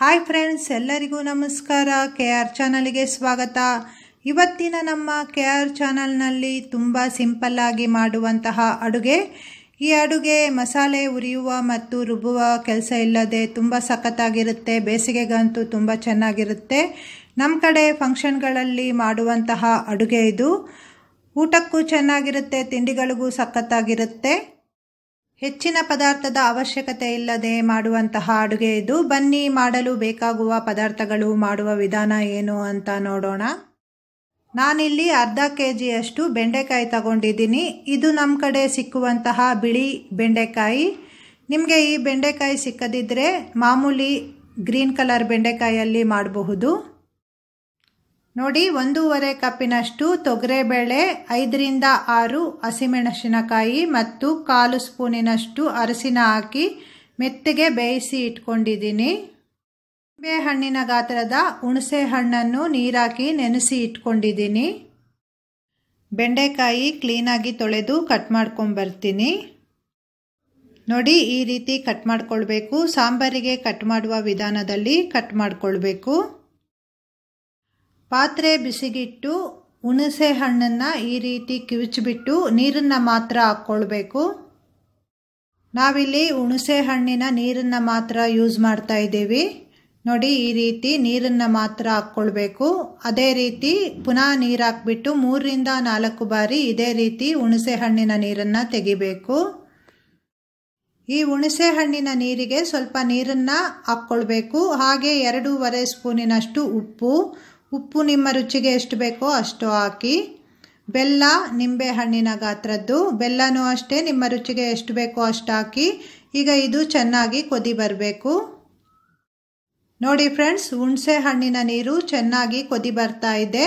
hi friends ಎಲ್ಲರಿಗೂ ನಮಸ್ಕಾರ K R ಚಾನಲ್ಗೆ ಸ್ವಾಗತ ಇವತ್ತಿನ ನಮ್ಮ ಕೆ ಆರ್ ಚಾನಲ್ನಲ್ಲಿ ತುಂಬ ಸಿಂಪಲ್ಲಾಗಿ ಮಾಡುವಂತಹ ಅಡುಗೆ ಈ ಅಡುಗೆ ಮಸಾಲೆ ಉರಿಯುವ ಮತ್ತು ರುಬ್ಬುವ ಕೆಲಸ ಇಲ್ಲದೆ ತುಂಬ ಸಖತ್ತಾಗಿರುತ್ತೆ ಬೇಸಿಗೆಗಂತೂ ತುಂಬ ಚೆನ್ನಾಗಿರುತ್ತೆ ನಮ್ಮ ಕಡೆ ಫಂಕ್ಷನ್ಗಳಲ್ಲಿ ಮಾಡುವಂತಹ ಅಡುಗೆ ಇದು ಊಟಕ್ಕೂ ಚೆನ್ನಾಗಿರುತ್ತೆ ತಿಂಡಿಗಳಿಗೂ ಸಖತ್ತಾಗಿರುತ್ತೆ ಹೆಚ್ಚಿನ ಪದಾರ್ಥದ ಅವಶ್ಯಕತೆ ಇಲ್ಲದೆ ಮಾಡುವಂತಹ ಅಡುಗೆ ಇದು ಬನ್ನಿ ಮಾಡಲು ಬೇಕಾಗುವ ಪದಾರ್ಥಗಳು ಮಾಡುವ ವಿಧಾನ ಏನು ಅಂತ ನೋಡೋಣ ನಾನಿಲ್ಲಿ ಅರ್ಧ ಕೆ ಜಿಯಷ್ಟು ಬೆಂಡೆಕಾಯಿ ತಗೊಂಡಿದ್ದೀನಿ ಇದು ನಮ್ಮ ಕಡೆ ಸಿಕ್ಕುವಂತಹ ಬಿಳಿ ಬೆಂಡೆಕಾಯಿ ನಿಮಗೆ ಈ ಬೆಂಡೆಕಾಯಿ ಸಿಕ್ಕದಿದ್ದರೆ ಮಾಮೂಲಿ ಗ್ರೀನ್ ಕಲರ್ ಬೆಂಡೆಕಾಯಲ್ಲಿ ಮಾಡಬಹುದು ನೋಡಿ ಒಂದೂವರೆ ಕಪ್ಪಿನಷ್ಟು ತೊಗರೆಬೇಳೆ ಐದರಿಂದ ಆರು ಹಸಿಮೆಣಸಿನಕಾಯಿ ಮತ್ತು ಕಾಲು ಸ್ಪೂನಿನಷ್ಟು ಅರಸಿನ ಹಾಕಿ ಮೆತ್ತಗೆ ಬೇಯಿಸಿ ಇಟ್ಕೊಂಡಿದ್ದೀನಿ ನಿಂಬೆ ಹಣ್ಣಿನ ಗಾತ್ರದ ಹುಣಸೆ ಹಣ್ಣನ್ನು ನೀರಾಕಿ ನೆನೆಸಿ ಇಟ್ಕೊಂಡಿದ್ದೀನಿ ಬೆಂಡೆಕಾಯಿ ಕ್ಲೀನಾಗಿ ತೊಳೆದು ಕಟ್ ಮಾಡ್ಕೊಂಬರ್ತೀನಿ ನೋಡಿ ಈ ರೀತಿ ಕಟ್ ಮಾಡ್ಕೊಳ್ಬೇಕು ಸಾಂಬಾರಿಗೆ ಕಟ್ ಮಾಡುವ ವಿಧಾನದಲ್ಲಿ ಕಟ್ ಮಾಡ್ಕೊಳ್ಬೇಕು ಪಾತ್ರೆ ಬಿಸಿಗಿಟ್ಟು ಹುಣಸೆ ಹಣ್ಣನ್ನು ಈ ರೀತಿ ಕಿವಿಚ್ಬಿಟ್ಟು ನೀರನ್ನು ಮಾತ್ರ ಹಾಕ್ಕೊಳ್ಬೇಕು ನಾವಿಲ್ಲಿ ಹುಣಸೆ ಹಣ್ಣಿನ ನೀರನ್ನು ಮಾತ್ರ ಯೂಸ್ ಮಾಡ್ತಾ ಇದ್ದೀವಿ ನೋಡಿ ಈ ರೀತಿ ನೀರನ್ನು ಮಾತ್ರ ಹಾಕ್ಕೊಳ್ಬೇಕು ಅದೇ ರೀತಿ ಪುನಃ ನೀರು ಹಾಕ್ಬಿಟ್ಟು ಮೂರರಿಂದ ನಾಲ್ಕು ಬಾರಿ ಇದೇ ರೀತಿ ಹುಣಸೆ ಹಣ್ಣಿನ ನೀರನ್ನು ತೆಗಿಬೇಕು ಈ ಹುಣಸೆ ಹಣ್ಣಿನ ನೀರಿಗೆ ಸ್ವಲ್ಪ ನೀರನ್ನು ಹಾಕ್ಕೊಳ್ಬೇಕು ಹಾಗೆ ಎರಡೂವರೆ ಸ್ಪೂನಿನಷ್ಟು ಉಪ್ಪು ಉಪ್ಪು ನಿಮ್ಮ ರುಚಿಗೆ ಎಷ್ಟು ಬೇಕೋ ಅಷ್ಟು ಹಾಕಿ ಬೆಲ್ಲ ನಿಂಬೆ ಹಣ್ಣಿನ ಗಾತ್ರದ್ದು ಬೆಲ್ಲನೂ ಅಷ್ಟೇ ನಿಮ್ಮ ರುಚಿಗೆ ಎಷ್ಟು ಬೇಕೋ ಅಷ್ಟು ಹಾಕಿ ಈಗ ಇದು ಚೆನ್ನಾಗಿ ಕೊದಿ ಬರಬೇಕು ನೋಡಿ ಫ್ರೆಂಡ್ಸ್ ಹುಣಸೆ ಹಣ್ಣಿನ ನೀರು ಚೆನ್ನಾಗಿ ಕೊದಿ ಬರ್ತಾ ಇದೆ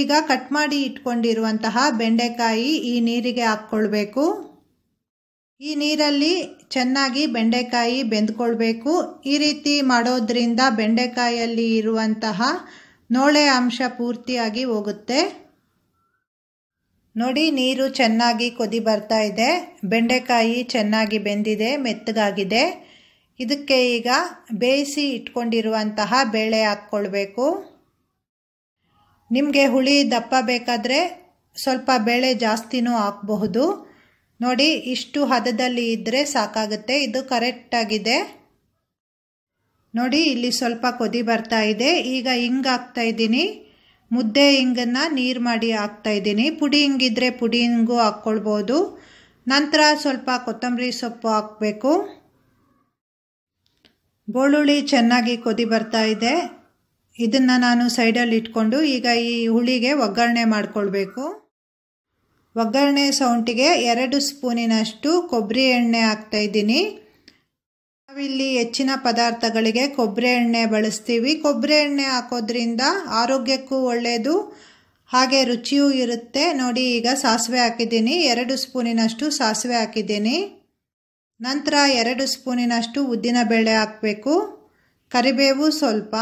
ಈಗ ಕಟ್ ಮಾಡಿ ಇಟ್ಕೊಂಡಿರುವಂತಹ ಬೆಂಡೆಕಾಯಿ ಈ ನೀರಿಗೆ ಹಾಕ್ಕೊಳ್ಬೇಕು ಈ ನೀರಲ್ಲಿ ಚೆನ್ನಾಗಿ ಬೆಂಡೆಕಾಯಿ ಬೆಂದ್ಕೊಳ್ಬೇಕು ಈ ರೀತಿ ಮಾಡೋದ್ರಿಂದ ಬೆಂಡೆಕಾಯಲ್ಲಿ ಇರುವಂತಹ ನೋಳೆ ಅಂಶ ಪೂರ್ತಿಯಾಗಿ ಹೋಗುತ್ತೆ ನೋಡಿ ನೀರು ಚೆನ್ನಾಗಿ ಕೊದಿ ಬರ್ತಾ ಇದೆ ಬೆಂಡೆಕಾಯಿ ಚೆನ್ನಾಗಿ ಬೆಂದಿದೆ ಮೆತ್ತಗಾಗಿದೆ ಇದಕ್ಕೆ ಈಗ ಬೇಯಿಸಿ ಇಟ್ಕೊಂಡಿರುವಂತಹ ಬೇಳೆ ಹಾಕ್ಕೊಳ್ಬೇಕು ನಿಮಗೆ ಹುಳಿ ದಪ್ಪ ಬೇಕಾದರೆ ಸ್ವಲ್ಪ ಬೇಳೆ ಜಾಸ್ತಿನೂ ಹಾಕಬಹುದು ನೋಡಿ ಇಷ್ಟು ಹದದಲ್ಲಿ ಇದ್ದರೆ ಸಾಕಾಗುತ್ತೆ ಇದು ಕರೆಕ್ಟಾಗಿದೆ ನೋಡಿ ಇಲ್ಲಿ ಸ್ವಲ್ಪ ಕೊದಿ ಬರ್ತಾ ಇದೆ ಈಗ ಹಿಂಗೆ ಹಾಕ್ತಾ ಇದ್ದೀನಿ ಮುದ್ದೆ ಹಿಂಗನ್ನು ನೀರು ಮಾಡಿ ಹಾಕ್ತಾ ಇದ್ದೀನಿ ಪುಡಿ ಹಿಂಗಿದ್ರೆ ಪುಡಿ ಹಿಂಗೂ ಹಾಕ್ಕೊಳ್ಬೋದು ನಂತರ ಸ್ವಲ್ಪ ಕೊತ್ತಂಬರಿ ಸೊಪ್ಪು ಹಾಕಬೇಕು ಬೋಳುಳ್ಳಿ ಚೆನ್ನಾಗಿ ಕೊದಿ ಬರ್ತಾ ಇದೆ ಇದನ್ನು ನಾನು ಸೈಡಲ್ಲಿ ಇಟ್ಕೊಂಡು ಈಗ ಈ ಹುಳಿಗೆ ಒಗ್ಗರಣೆ ಮಾಡಿಕೊಳ್ಬೇಕು ಒಗ್ಗರಣೆ ಸೌಂಟಿಗೆ ಎರಡು ಸ್ಪೂನಿನಷ್ಟು ಕೊಬ್ಬರಿ ಎಣ್ಣೆ ಹಾಕ್ತಾಯಿದ್ದೀನಿ ನಾವಿಲ್ಲಿ ಹೆಚ್ಚಿನ ಪದಾರ್ಥಗಳಿಗೆ ಕೊಬ್ಬರಿ ಎಣ್ಣೆ ಬಳಸ್ತೀವಿ ಕೊಬ್ಬರಿ ಎಣ್ಣೆ ಹಾಕೋದ್ರಿಂದ ಆರೋಗ್ಯಕ್ಕೂ ಒಳ್ಳೆಯದು ಹಾಗೆ ರುಚಿಯೂ ಇರುತ್ತೆ ನೋಡಿ ಈಗ ಸಾಸಿವೆ ಹಾಕಿದ್ದೀನಿ ಎರಡು ಸ್ಪೂನಿನಷ್ಟು ಸಾಸಿವೆ ಹಾಕಿದ್ದೀನಿ ನಂತರ ಎರಡು ಸ್ಪೂನಿನಷ್ಟು ಉದ್ದಿನಬೇಳೆ ಹಾಕಬೇಕು ಕರಿಬೇವು ಸ್ವಲ್ಪ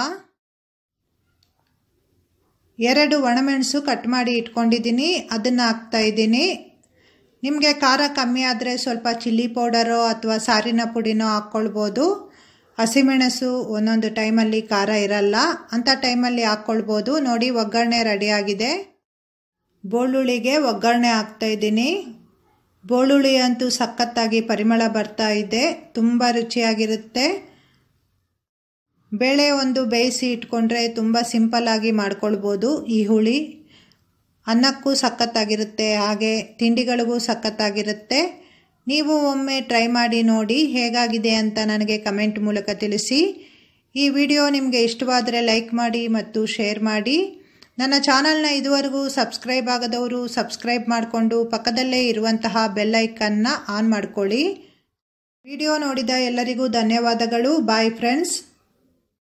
ಎರಡು ಒಣಮೆಣಸು ಕಟ್ ಮಾಡಿ ಇಟ್ಕೊಂಡಿದ್ದೀನಿ ಅದನ್ನು ಹಾಕ್ತಾಯಿದ್ದೀನಿ ನಿಮಗೆ ಖಾರ ಕಮ್ಮಿ ಆದರೆ ಸ್ವಲ್ಪ ಚಿಲ್ಲಿ ಪೌಡರೋ ಅಥವಾ ಸಾರಿನ ಪುಡಿನೋ ಹಾಕ್ಕೊಳ್ಬೋದು ಹಸಿಮೆಣಸು ಒಂದೊಂದು ಟೈಮಲ್ಲಿ ಖಾರ ಇರಲ್ಲ ಅಂಥ ಟೈಮಲ್ಲಿ ಹಾಕ್ಕೊಳ್ಬೋದು ನೋಡಿ ಒಗ್ಗರಣೆ ರೆಡಿಯಾಗಿದೆ ಬೋಳುಳಿಗೆ ಒಗ್ಗರಣೆ ಹಾಕ್ತಾಯಿದ್ದೀನಿ ಬೋಳುಳಿ ಅಂತೂ ಸಖತ್ತಾಗಿ ಪರಿಮಳ ಬರ್ತಾ ಇದೆ ತುಂಬ ರುಚಿಯಾಗಿರುತ್ತೆ ಬೇಳೆ ಒಂದು ಬೇಯಿಸಿ ಇಟ್ಕೊಂಡ್ರೆ ತುಂಬ ಸಿಂಪಲ್ಲಾಗಿ ಮಾಡ್ಕೊಳ್ಬೋದು ಈ ಹುಳಿ ಅನ್ನಕ್ಕೂ ಸಖತ್ತಾಗಿರುತ್ತೆ ಹಾಗೆ ತಿಂಡಿಗಳಿಗೂ ಸಖತ್ತಾಗಿರುತ್ತೆ ನೀವು ಒಮ್ಮೆ ಟ್ರೈ ಮಾಡಿ ನೋಡಿ ಹೇಗಾಗಿದೆ ಅಂತ ನನಗೆ ಕಮೆಂಟ್ ಮೂಲಕ ತಿಳಿಸಿ ಈ ವಿಡಿಯೋ ನಿಮಗೆ ಇಷ್ಟವಾದರೆ ಲೈಕ್ ಮಾಡಿ ಮತ್ತು ಶೇರ್ ಮಾಡಿ ನನ್ನ ಚಾನಲ್ನ ಇದುವರೆಗೂ ಸಬ್ಸ್ಕ್ರೈಬ್ ಆಗದವರು ಸಬ್ಸ್ಕ್ರೈಬ್ ಮಾಡಿಕೊಂಡು ಪಕ್ಕದಲ್ಲೇ ಇರುವಂತಹ ಬೆಲ್ಲೈಕನ್ನ ಆನ್ ಮಾಡ್ಕೊಳ್ಳಿ ವಿಡಿಯೋ ನೋಡಿದ ಎಲ್ಲರಿಗೂ ಧನ್ಯವಾದಗಳು ಬಾಯ್ ಫ್ರೆಂಡ್ಸ್